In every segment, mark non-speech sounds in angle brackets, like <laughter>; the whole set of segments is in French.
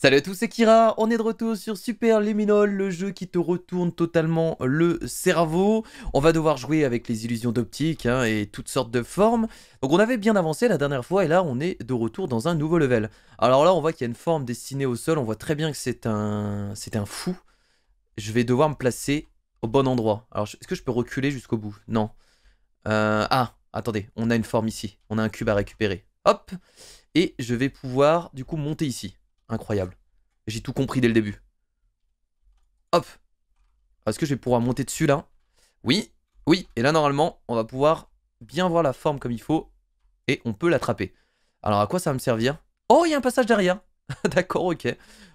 Salut à tous, c'est Kira, on est de retour sur Super Luminol, le jeu qui te retourne totalement le cerveau. On va devoir jouer avec les illusions d'optique hein, et toutes sortes de formes. Donc on avait bien avancé la dernière fois et là on est de retour dans un nouveau level. Alors là on voit qu'il y a une forme destinée au sol, on voit très bien que c'est un... c'est un fou. Je vais devoir me placer au bon endroit. Alors est-ce que je peux reculer jusqu'au bout Non. Euh, ah, attendez, on a une forme ici, on a un cube à récupérer. Hop Et je vais pouvoir du coup monter ici. Incroyable. J'ai tout compris dès le début. Hop. Est-ce que je vais pouvoir monter dessus là Oui, oui. Et là, normalement, on va pouvoir bien voir la forme comme il faut. Et on peut l'attraper. Alors, à quoi ça va me servir Oh, il y a un passage derrière. <laughs> D'accord, ok.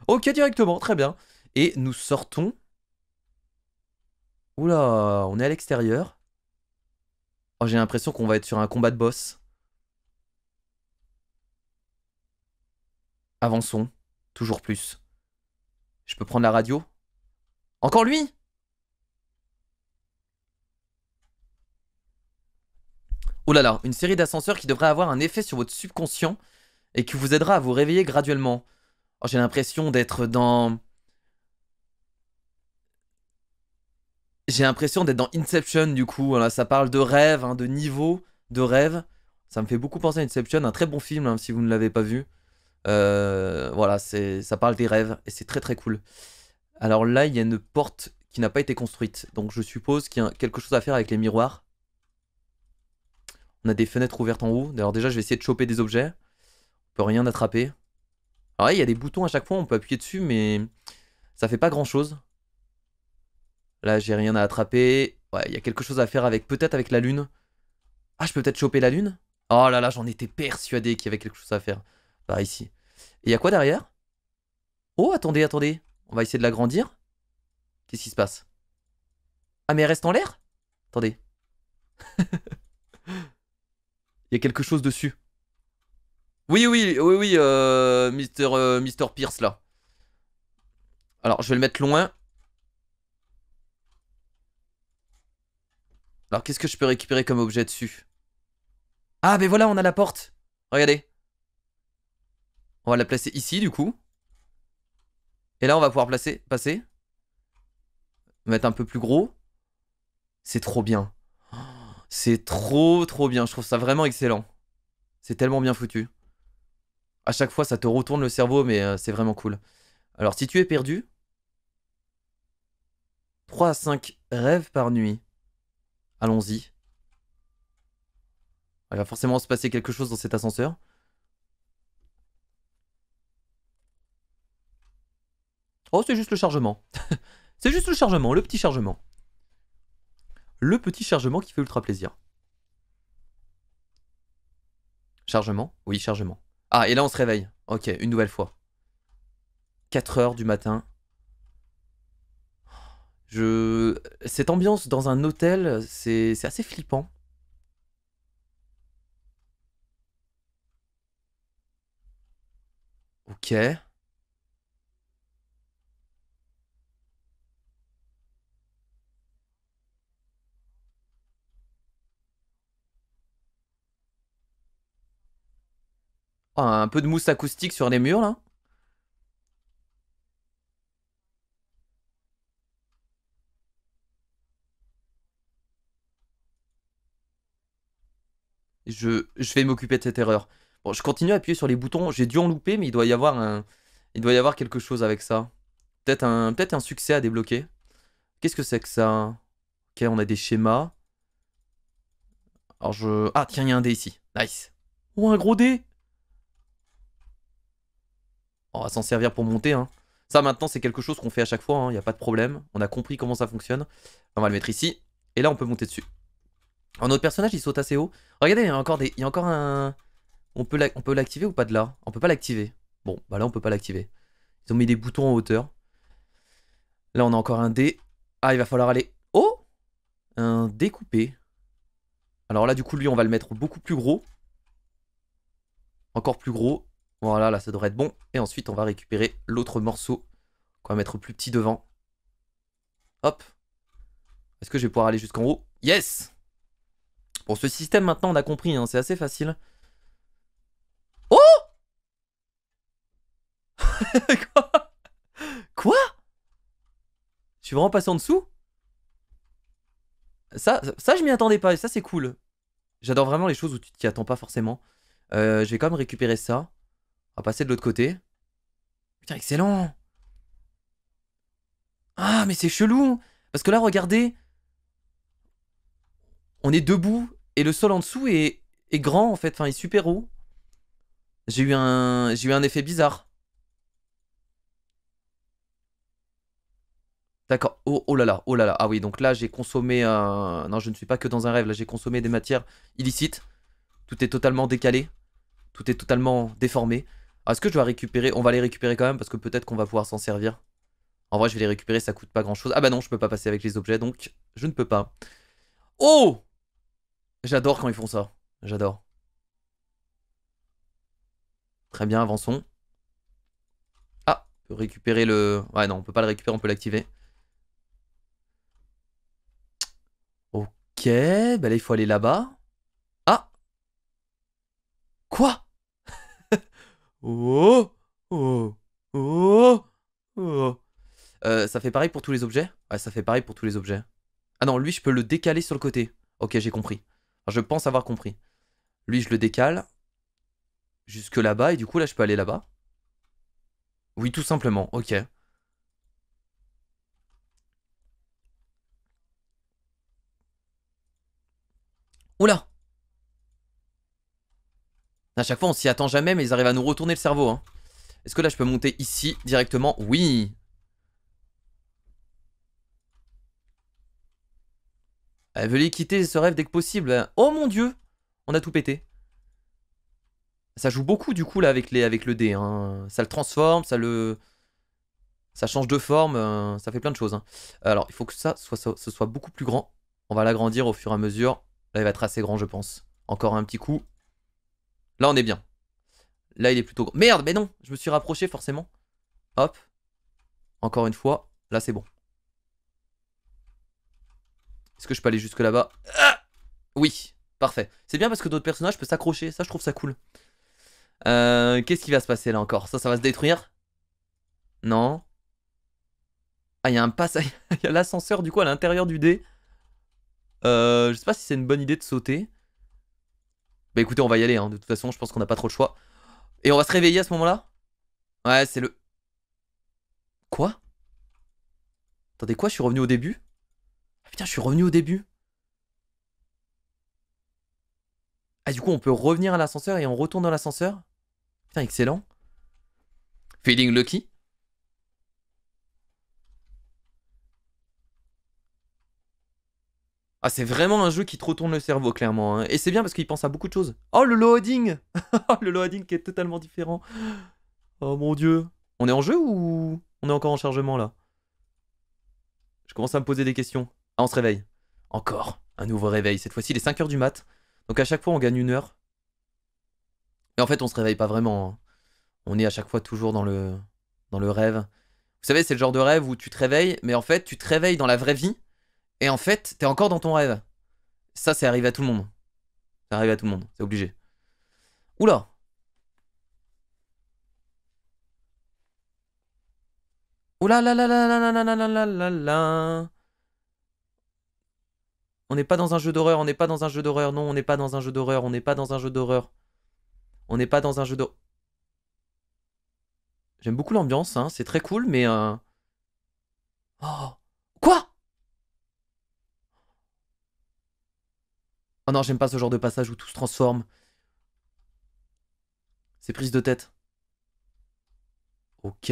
Ok, directement, très bien. Et nous sortons. Oula, on est à l'extérieur. Oh, j'ai l'impression qu'on va être sur un combat de boss. Avançons. Toujours plus. Je peux prendre la radio Encore lui Oh là là, une série d'ascenseurs qui devrait avoir un effet sur votre subconscient et qui vous aidera à vous réveiller graduellement. Oh, j'ai l'impression d'être dans... J'ai l'impression d'être dans Inception du coup, ça parle de rêve, hein, de niveau de rêve. Ça me fait beaucoup penser à Inception, un très bon film hein, si vous ne l'avez pas vu. Euh, voilà, ça parle des rêves et c'est très très cool. Alors là, il y a une porte qui n'a pas été construite. Donc je suppose qu'il y a quelque chose à faire avec les miroirs. On a des fenêtres ouvertes en haut. Alors déjà, je vais essayer de choper des objets. On peut rien attraper. Alors il y a des boutons à chaque fois, on peut appuyer dessus, mais ça fait pas grand chose. Là, j'ai rien à attraper. Ouais, il y a quelque chose à faire avec peut-être avec la lune. Ah, je peux peut-être choper la lune Oh là là, j'en étais persuadé qu'il y avait quelque chose à faire. Par ici. Et il y a quoi derrière Oh, attendez, attendez. On va essayer de l'agrandir. Qu'est-ce qui se passe Ah, mais elle reste en l'air Attendez. <laughs> Il y a quelque chose dessus. Oui, oui, oui, oui, euh, Mister, euh, Mister Pierce, là. Alors, je vais le mettre loin. Alors, qu'est-ce que je peux récupérer comme objet dessus Ah, mais ben voilà, on a la porte. Regardez. On va la placer ici du coup. Et là on va pouvoir placer, passer. Mettre un peu plus gros. C'est trop bien. C'est trop trop bien. Je trouve ça vraiment excellent. C'est tellement bien foutu. À chaque fois ça te retourne le cerveau mais euh, c'est vraiment cool. Alors si tu es perdu. 3 à 5 rêves par nuit. Allons-y. Il va forcément se passer quelque chose dans cet ascenseur. Oh, c'est juste le chargement. <laughs> c'est juste le chargement, le petit chargement. Le petit chargement qui fait ultra plaisir. Chargement Oui, chargement. Ah, et là on se réveille. Ok, une nouvelle fois. 4 heures du matin. Je... Cette ambiance dans un hôtel, c'est assez flippant. Ok. Oh, un peu de mousse acoustique sur les murs là. Je, vais m'occuper de cette erreur. Bon, je continue à appuyer sur les boutons. J'ai dû en louper, mais il doit y avoir un, il doit y avoir quelque chose avec ça. Peut-être un, peut-être un succès à débloquer. Qu'est-ce que c'est que ça Ok, on a des schémas. Alors je... Ah, tiens, il y a un dé ici. Nice. Oh, un gros dé on va s'en servir pour monter. Hein. Ça, maintenant, c'est quelque chose qu'on fait à chaque fois. Hein. Il n'y a pas de problème. On a compris comment ça fonctionne. On va le mettre ici. Et là, on peut monter dessus. Un autre personnage, il saute assez haut. Regardez, il y a encore, des... il y a encore un... On peut l'activer ou pas de là On peut pas l'activer. Bon, bah là, on peut pas l'activer. Ils ont mis des boutons en hauteur. Là, on a encore un dé. Ah, il va falloir aller... haut. Un découpé Alors là, du coup, lui, on va le mettre beaucoup plus gros. Encore plus gros. Voilà, là, ça devrait être bon. Et ensuite, on va récupérer l'autre morceau qu'on va mettre plus petit devant. Hop. Est-ce que je vais pouvoir aller jusqu'en haut Yes Bon, ce système, maintenant, on a compris. Hein, c'est assez facile. Oh <laughs> Quoi Quoi Je suis vraiment passé en dessous ça, ça, je m'y attendais pas, et ça, c'est cool. J'adore vraiment les choses où tu t'y attends pas forcément. Euh, je vais quand même récupérer ça. On va passer de l'autre côté. Putain, excellent Ah, mais c'est chelou Parce que là, regardez, on est debout et le sol en dessous est, grand en fait, enfin, il est super haut. J'ai eu un eu un effet bizarre. D'accord. Oh, oh, là là, oh là là. Ah oui, donc là j'ai consommé euh, non, je ne suis pas que dans un rêve, là j'ai consommé des matières illicites. Tout est totalement décalé. Tout est totalement déformé. Est-ce que je dois récupérer On va les récupérer quand même parce que peut-être qu'on va pouvoir s'en servir. En vrai, je vais les récupérer, ça coûte pas grand-chose. Ah bah non, je peux pas passer avec les objets, donc je ne peux pas. Oh J'adore quand ils font ça. J'adore. Très bien, avançons. Ah, on peut récupérer le... Ouais, non, on peut pas le récupérer, on peut l'activer. Ok, bah là, il faut aller là-bas. Ah Quoi Oh, oh, oh, oh. Euh, ça fait pareil pour tous les objets Ouais, ça fait pareil pour tous les objets. Ah non, lui, je peux le décaler sur le côté. Ok, j'ai compris. je pense avoir compris. Lui, je le décale jusque là-bas, et du coup, là, je peux aller là-bas. Oui, tout simplement, ok. Oula a chaque fois, on s'y attend jamais, mais ils arrivent à nous retourner le cerveau. Hein. Est-ce que là, je peux monter ici directement Oui Elle veut quitter ce rêve dès que possible. Oh mon dieu On a tout pété. Ça joue beaucoup du coup là avec, avec le dé. Hein. Ça le transforme, ça le... Ça change de forme, euh, ça fait plein de choses. Hein. Alors, il faut que ça soit, soit beaucoup plus grand. On va l'agrandir au fur et à mesure. Là, il va être assez grand, je pense. Encore un petit coup. Là, on est bien. Là, il est plutôt gros. Merde, mais non, je me suis rapproché forcément. Hop. Encore une fois, là, c'est bon. Est-ce que je peux aller jusque là-bas ah Oui, parfait. C'est bien parce que d'autres personnages peut s'accrocher. Ça, je trouve ça cool. Euh, qu'est-ce qui va se passer là encore Ça, ça va se détruire Non. Ah, il y a un passage. <laughs> il y a l'ascenseur du coup à l'intérieur du dé. Euh, je sais pas si c'est une bonne idée de sauter. Bah écoutez, on va y aller, hein. de toute façon, je pense qu'on n'a pas trop le choix. Et on va se réveiller à ce moment-là Ouais, c'est le... Quoi Attendez, quoi Je suis revenu au début ah, Putain, je suis revenu au début Ah, du coup, on peut revenir à l'ascenseur et on retourne dans l'ascenseur Putain, excellent. Feeling lucky Ah, c'est vraiment un jeu qui te retourne le cerveau, clairement. Hein. Et c'est bien parce qu'il pense à beaucoup de choses. Oh, le loading <laughs> Le loading qui est totalement différent. Oh mon dieu. On est en jeu ou on est encore en chargement là Je commence à me poser des questions. Ah, on se réveille. Encore. Un nouveau réveil. Cette fois-ci, il est 5h du mat. Donc à chaque fois, on gagne une heure. Et en fait, on se réveille pas vraiment. Hein. On est à chaque fois toujours dans le, dans le rêve. Vous savez, c'est le genre de rêve où tu te réveilles, mais en fait, tu te réveilles dans la vraie vie et en fait, t'es encore dans ton rêve. Ça, c'est arrivé à tout le monde. Ça arrive à tout le monde, c'est obligé. Oula Oula là là là là là là là là là On n'est pas dans un jeu d'horreur, on n'est pas dans un jeu d'horreur, non, on n'est pas dans un jeu d'horreur, on n'est pas dans un jeu d'horreur. On n'est pas dans un jeu d'horreur. J'aime beaucoup l'ambiance, hein, c'est très cool, mais... Oh Oh non, j'aime pas ce genre de passage où tout se transforme. C'est prise de tête. Ok.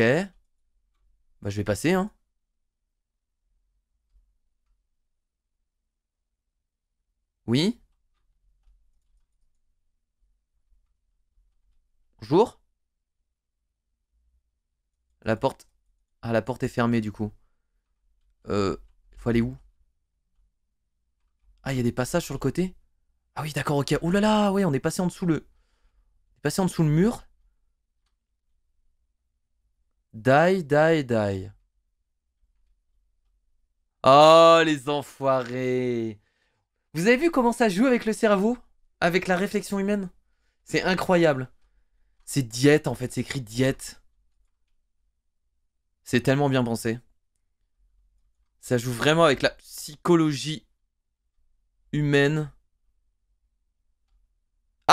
Bah je vais passer, hein. Oui Bonjour La porte... Ah, la porte est fermée, du coup. Euh... Faut aller où Ah, il y a des passages sur le côté ah oui, d'accord, ok. Oh là là, ouais, on est passé en dessous le... On est passé en dessous le mur. Die, die, die. Oh, les enfoirés Vous avez vu comment ça joue avec le cerveau Avec la réflexion humaine C'est incroyable. C'est diète, en fait. C'est écrit diète. C'est tellement bien pensé. Ça joue vraiment avec la psychologie humaine.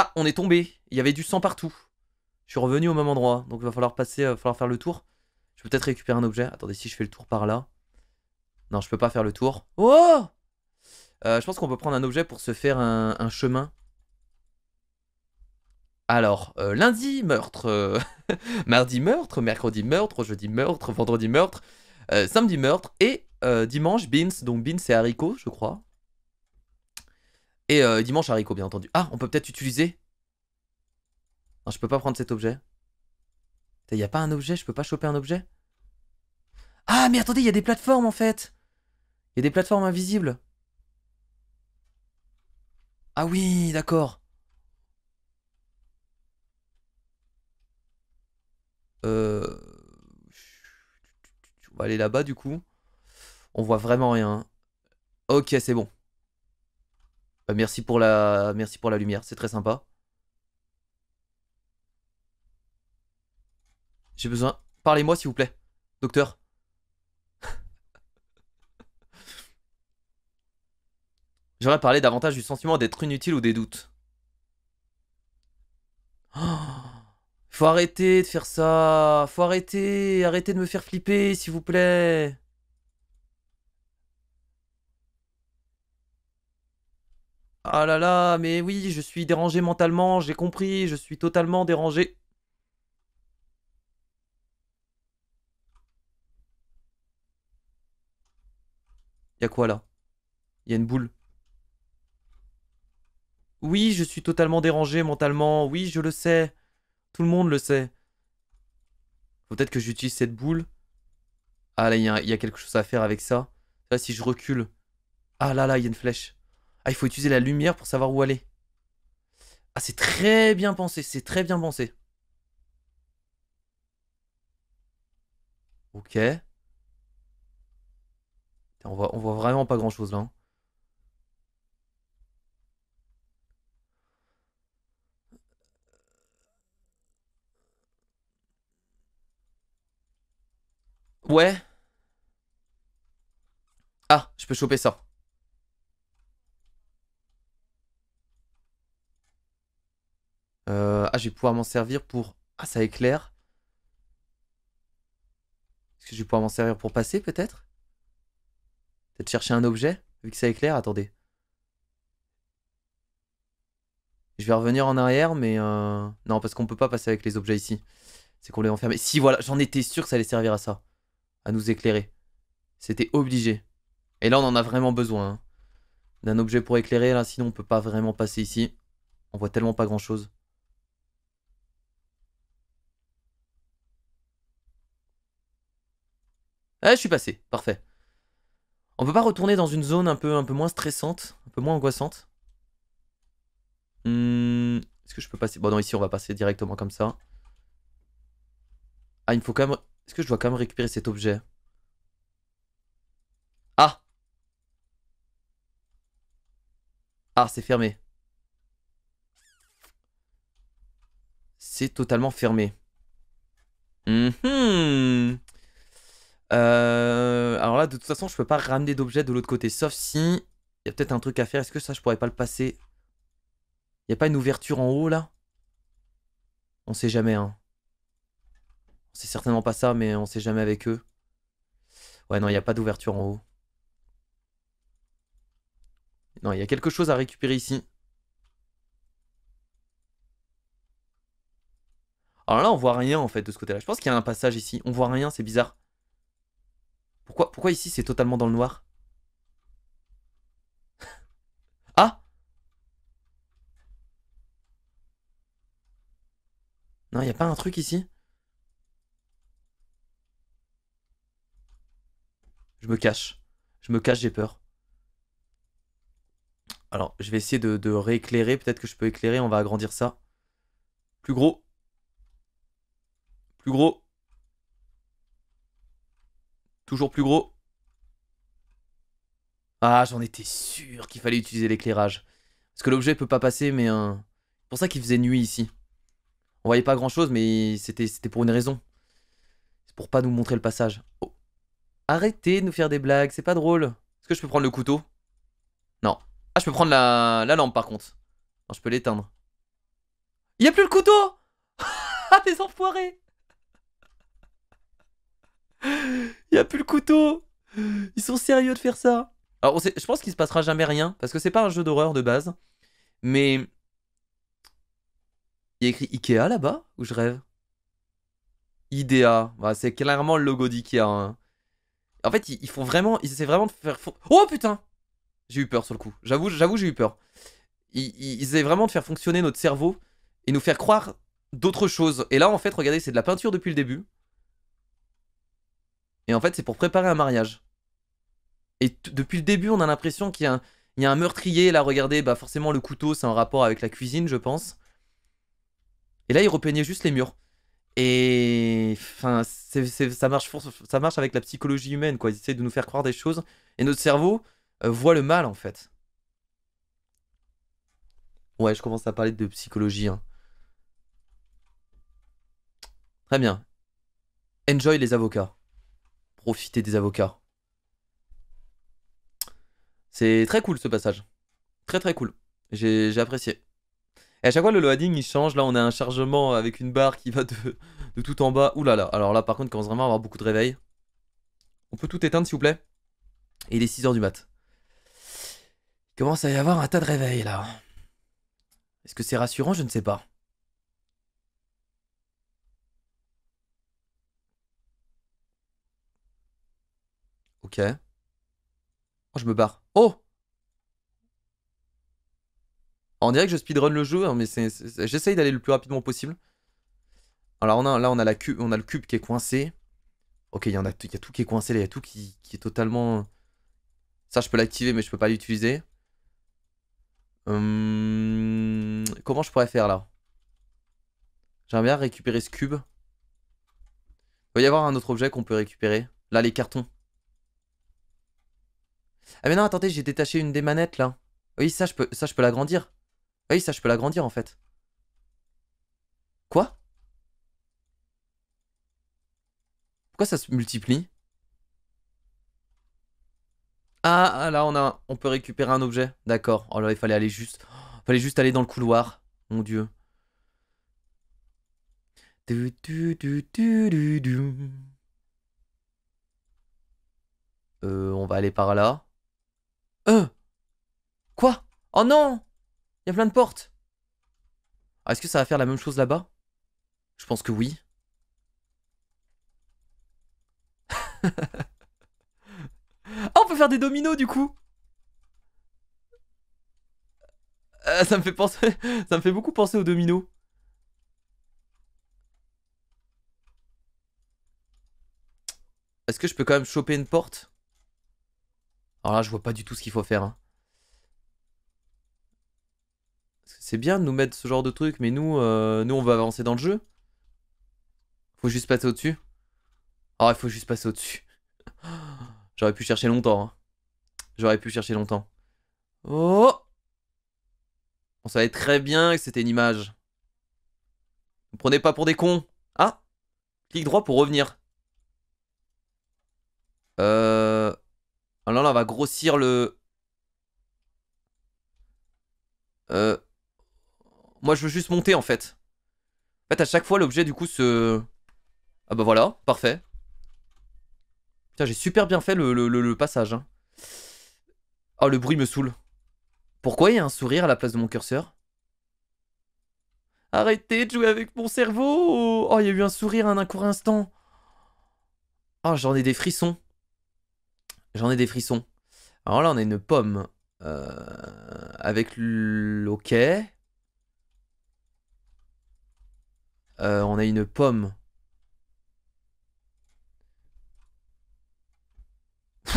Ah, on est tombé. Il y avait du sang partout. Je suis revenu au même endroit. Donc il va falloir passer, euh, falloir faire le tour. Je peux peut-être récupérer un objet. Attendez, si je fais le tour par là. Non, je peux pas faire le tour. Oh euh, Je pense qu'on peut prendre un objet pour se faire un, chemin. Alors, euh, lundi, meurtre. <laughs> mardi, meurtre. Mercredi, meurtre. Jeudi, meurtre. Vendredi, meurtre. samedi, meurtre. Et dimanche, beans. Donc beans, c'est haricots, je crois. Et euh, dimanche, haricot, bien entendu. Ah, on peut peut-être utiliser... Non, je peux pas prendre cet objet. Il y a pas un objet Je peux pas choper un objet Ah, mais attendez, il y a des plateformes, en fait Il y a des plateformes invisibles. Ah oui, d'accord. Euh... On va aller là-bas, du coup. On voit vraiment rien. Ok, c'est bon. Bah, merci, pour la... merci pour la lumière, c'est très sympa. J'ai besoin... Parlez-moi s'il vous plaît, docteur. <laughs> J'aurais parlé davantage du sentiment d'être inutile ou des doutes. <gasps> faut arrêter de faire ça. Faut arrêter. Arrêtez de me faire flipper, s'il vous plaît. Ah là là, mais oui, je suis dérangé mentalement, j'ai compris, je suis totalement dérangé. Y'a quoi là Y'a une boule. Oui, je suis totalement dérangé mentalement, oui, je le sais. Tout le monde le sait. peut-être que j'utilise cette boule. Ah là, il y, a quelque chose à faire avec ça. Là, si je recule. Ah là là, il y a une flèche. Ah, il faut utiliser la lumière pour savoir où aller. Ah, c'est très bien pensé, c'est très bien pensé. Ok. On voit, on voit vraiment pas grand chose là. Hein. Ouais. Ah, je peux choper ça. Euh, ah, je vais pouvoir m'en servir pour. Ah, ça éclaire. Est-ce que je vais pouvoir m'en servir pour passer peut-être Peut-être chercher un objet Vu que ça éclaire, attendez. Je vais revenir en arrière, mais euh, non, parce qu'on peut pas passer avec les objets ici. C'est qu'on les enfermé. Si, voilà, j'en étais sûr que ça allait servir à ça. À nous éclairer. C'était obligé. Et là, on en a vraiment besoin. Hein. D'un objet pour éclairer, là, sinon on peut pas vraiment passer ici. On voit tellement pas grand chose. Ah, je suis passé, parfait. On peut pas retourner dans une zone un peu, un peu moins stressante, un peu moins angoissante hmm, Est-ce que je peux passer Bon, non, ici on va passer directement comme ça. Ah, il me faut quand même. Est-ce que je dois quand même récupérer cet objet Ah Ah, c'est fermé. C'est totalement fermé. Hum euh, alors là, de toute façon, je peux pas ramener d'objets de l'autre côté, sauf si il y a peut-être un truc à faire. Est-ce que ça, je pourrais pas le passer Il y a pas une ouverture en haut là On sait jamais. Hein. sait certainement pas ça, mais on sait jamais avec eux. Ouais, non, il n'y a pas d'ouverture en haut. Non, il y a quelque chose à récupérer ici. Alors là, on voit rien en fait de ce côté-là. Je pense qu'il y a un passage ici. On voit rien, c'est bizarre. Pourquoi, pourquoi ici c'est totalement dans le noir <laughs> Ah Non, il a pas un truc ici Je me cache. Je me cache, j'ai peur. Alors, je vais essayer de, de rééclairer. Peut-être que je peux éclairer, on va agrandir ça. Plus gros. Plus gros. Toujours plus gros. Ah, j'en étais sûr qu'il fallait utiliser l'éclairage. Parce que l'objet peut pas passer, mais... Euh, c'est pour ça qu'il faisait nuit ici. On voyait pas grand-chose, mais c'était pour une raison. C'est pour pas nous montrer le passage. Oh. Arrêtez de nous faire des blagues, c'est pas drôle. Est-ce que je peux prendre le couteau Non. Ah, je peux prendre la, lampe, par contre. je peux l'éteindre. Il y a plus le couteau <laughs> Ah, t'es enfoirés plus le couteau Ils sont sérieux de faire ça Alors, je pense qu'il se passera jamais rien, parce que c'est pas un jeu d'horreur de base, mais... Il y a écrit Ikea là-bas Ou je rêve Idea. Bah, c'est clairement le logo d'Ikea. Hein. En fait, ils, font vraiment... Ils essaient vraiment de faire... Oh putain J'ai eu peur sur le coup. J'avoue, j'avoue, j'ai eu peur. Ils, ils, essaient vraiment de faire fonctionner notre cerveau et nous faire croire d'autres choses. Et là, en fait, regardez, c'est de la peinture depuis le début. Et en fait, c'est pour préparer un mariage. Et depuis le début, on a l'impression qu'il y, a un meurtrier. Là, regardez, bah forcément, le couteau, c'est en rapport avec la cuisine, je pense. Et là, il repeignait juste les murs. Et enfin, ça, marche, ça marche avec la psychologie humaine, quoi. Ils essaient de nous faire croire des choses. Et notre cerveau euh, voit le mal, en fait. Ouais, je commence à parler de psychologie. Hein. Très bien. Enjoy les avocats profiter des avocats. C'est très cool ce passage. Très très cool. J'ai apprécié. Et à chaque fois, le loading il change. Là, on a un chargement avec une barre qui va de, de tout en bas. Ouh là là. Alors là, par contre, il on commence vraiment à avoir beaucoup de réveil. On peut tout éteindre, s'il vous plaît. Et il est 6h du mat. Il commence à y avoir un tas de réveils là. Est-ce que c'est rassurant Je ne sais pas. Ok. Oh, je me barre. Oh On dirait que je speedrun le jeu, hein, mais j'essaye d'aller le plus rapidement possible. Alors on a, là, on a, la on a le cube qui est coincé. Ok, il y, en a, a tout qui est coincé, il y a tout qui, est totalement... Ça, je peux l'activer, mais je peux pas l'utiliser. Hum, comment je pourrais faire, là J'aimerais bien récupérer ce cube. Il va y avoir un autre objet qu'on peut récupérer. Là, les cartons. Ah mais non, attendez, j'ai détaché une des manettes là. Oui, ça je peux, ça je peux l'agrandir. Oui, ça je peux l'agrandir en fait. Quoi Pourquoi ça se multiplie ah, ah, là on a, on peut récupérer un objet. D'accord. Oh là, il fallait aller juste, il fallait juste aller dans le couloir. Mon dieu. Euh, on va aller par là. Euh Quoi Oh non Il y a plein de portes ah, Est-ce que ça va faire la même chose là-bas Je pense que oui. <laughs> Ah, on peut faire des dominos du coup euh, Ça me fait penser... <laughs> ça me fait beaucoup penser aux dominos. Est-ce que je peux quand même choper une porte alors là, je vois pas du tout ce qu'il faut faire. Hein. C'est bien de nous mettre ce genre de truc, mais nous, euh, nous on va avancer dans le jeu. Faut juste passer au-dessus. Ah, il faut juste passer au-dessus. <gasps> J'aurais pu chercher longtemps. Hein. J'aurais pu chercher longtemps. Oh On savait très bien que c'était une image. Ne prenez pas pour des cons. Ah Clic droit pour revenir. Euh... Alors ah là, on va grossir le... Euh... Moi, je veux juste monter, en fait. En fait, à chaque fois, l'objet, du coup, se... Ah bah voilà, parfait. Putain, j'ai super bien fait le, passage. Hein. Oh, le bruit me saoule. Pourquoi il y a un sourire à la place de mon curseur Arrêtez de jouer avec mon cerveau Oh, il y a eu un sourire en un court instant. Oh, j'en ai des frissons. J'en ai des frissons. Alors là, on a une pomme euh, avec l'ok. Euh, on a une pomme.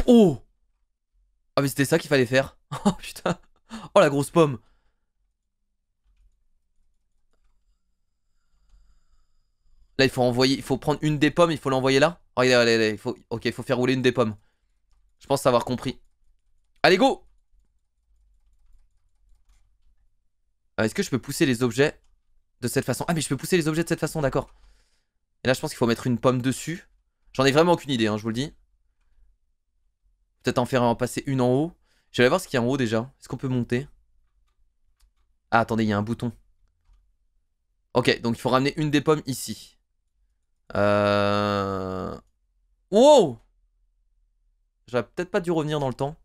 Oh Ah mais c'était ça qu'il fallait faire. <laughs> Oh putain. Oh la grosse pomme. Là il faut envoyer, il faut prendre une des pommes, il faut l'envoyer là. Oh, il faut, ok, il faut faire rouler une des pommes. Je pense avoir compris. Allez, go euh, Est-ce que je peux pousser les objets de cette façon Ah, mais je peux pousser les objets de cette façon, d'accord. Et là, je pense qu'il faut mettre une pomme dessus. J'en ai vraiment aucune idée, hein, je vous le dis. Peut-être en faire en passer une en haut. Je vais aller voir ce qu'il y a en haut déjà. Est-ce qu'on peut monter Ah, attendez, il y a un bouton. Ok, donc il faut ramener une des pommes ici. Euh... Wow J'aurais peut-être pas dû revenir dans le temps.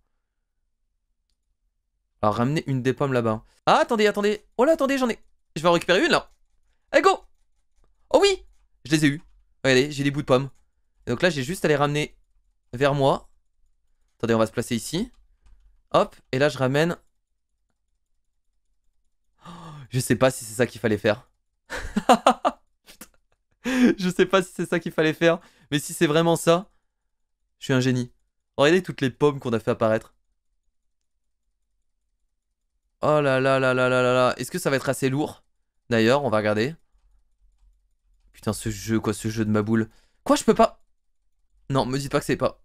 Alors, ramener une des pommes là-bas. Ah, attendez, attendez. Oh là, attendez, j'en ai. Je vais en récupérer une là. Allez, go Oh oui Je les ai eues. Regardez, j'ai des bouts de pommes. donc là, j'ai juste à les ramener vers moi. Attendez, on va se placer ici. Hop, et là, je ramène. <gasps> je sais pas si c'est ça qu'il fallait faire. <laughs> je sais pas si c'est ça qu'il fallait faire. Mais si c'est vraiment ça, je suis un génie. Regardez toutes les pommes qu'on a fait apparaître. Oh là là là là là là là. Est-ce que ça va être assez lourd D'ailleurs, on va regarder. Putain, ce jeu, quoi, ce jeu de ma boule. Quoi, je peux pas... Non, me dites pas que c'est pas...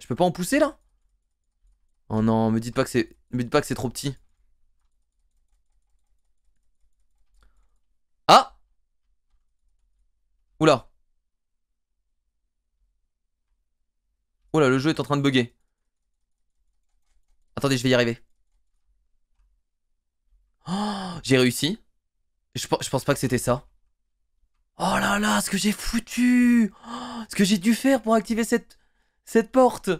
Je peux pas en pousser, là Oh non, me dites pas que c'est... Me dites pas que c'est trop petit. Ah Oula Oh là, le jeu est en train de bugger. Attendez, je vais y arriver. Oh, j'ai réussi. Je, pense pas que c'était ça. Oh là là, ce que j'ai foutu oh, Ce que j'ai dû faire pour activer cette, cette porte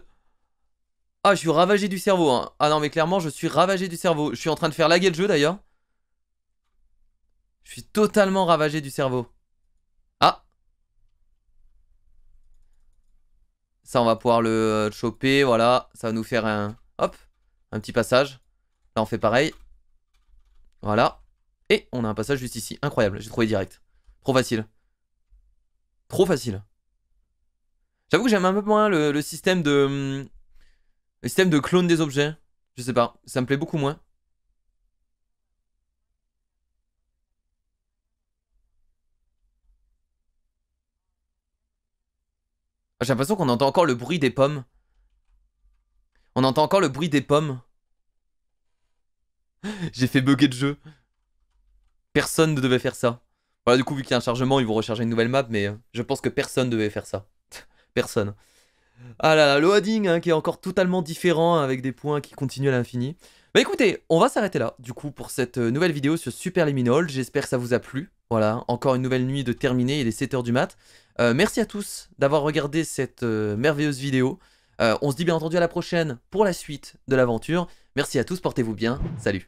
Ah, je suis ravagé du cerveau. Hein. Ah non, mais clairement, je suis ravagé du cerveau. Je suis en train de faire laguer le jeu, d'ailleurs. Je suis totalement ravagé du cerveau. on va pouvoir le euh, choper. Voilà, ça va nous faire un... Hop, un petit passage. Là, on fait pareil. Voilà. Et on a un passage juste ici. Incroyable, j'ai trouvé direct. Trop facile. Trop facile. J'avoue que j'aime un peu moins le, système de... Hum, le système de clone des objets. Je sais pas, ça me plaît beaucoup moins. J'ai l'impression qu'on entend encore le bruit des pommes. On entend encore le bruit des pommes. J'ai fait bugger le jeu. Personne ne devait faire ça. Voilà, du coup, vu qu'il y a un chargement, ils vont recharger une nouvelle map, mais euh, je pense que personne ne devait faire ça. <laughs> personne. Ah là là, loading hein, qui est encore totalement différent hein, avec des points qui continuent à l'infini. Bah écoutez, on va s'arrêter là, du coup, pour cette euh, nouvelle vidéo sur Super Liminal. J'espère que ça vous a plu. Voilà, encore une nouvelle nuit de terminée, il est 7h du mat. Euh, merci à tous d'avoir regardé cette euh, merveilleuse vidéo. Euh, on se dit bien entendu à la prochaine pour la suite de l'aventure. Merci à tous, portez-vous bien, salut.